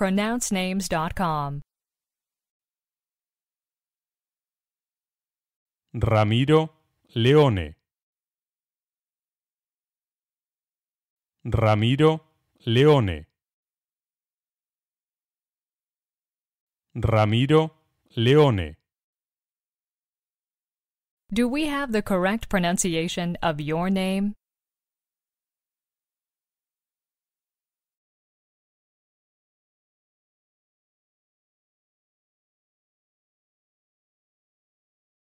pronouncenames.com. Ramiro Leone. Ramiro Leone. Ramiro Leone. Do we have the correct pronunciation of your name?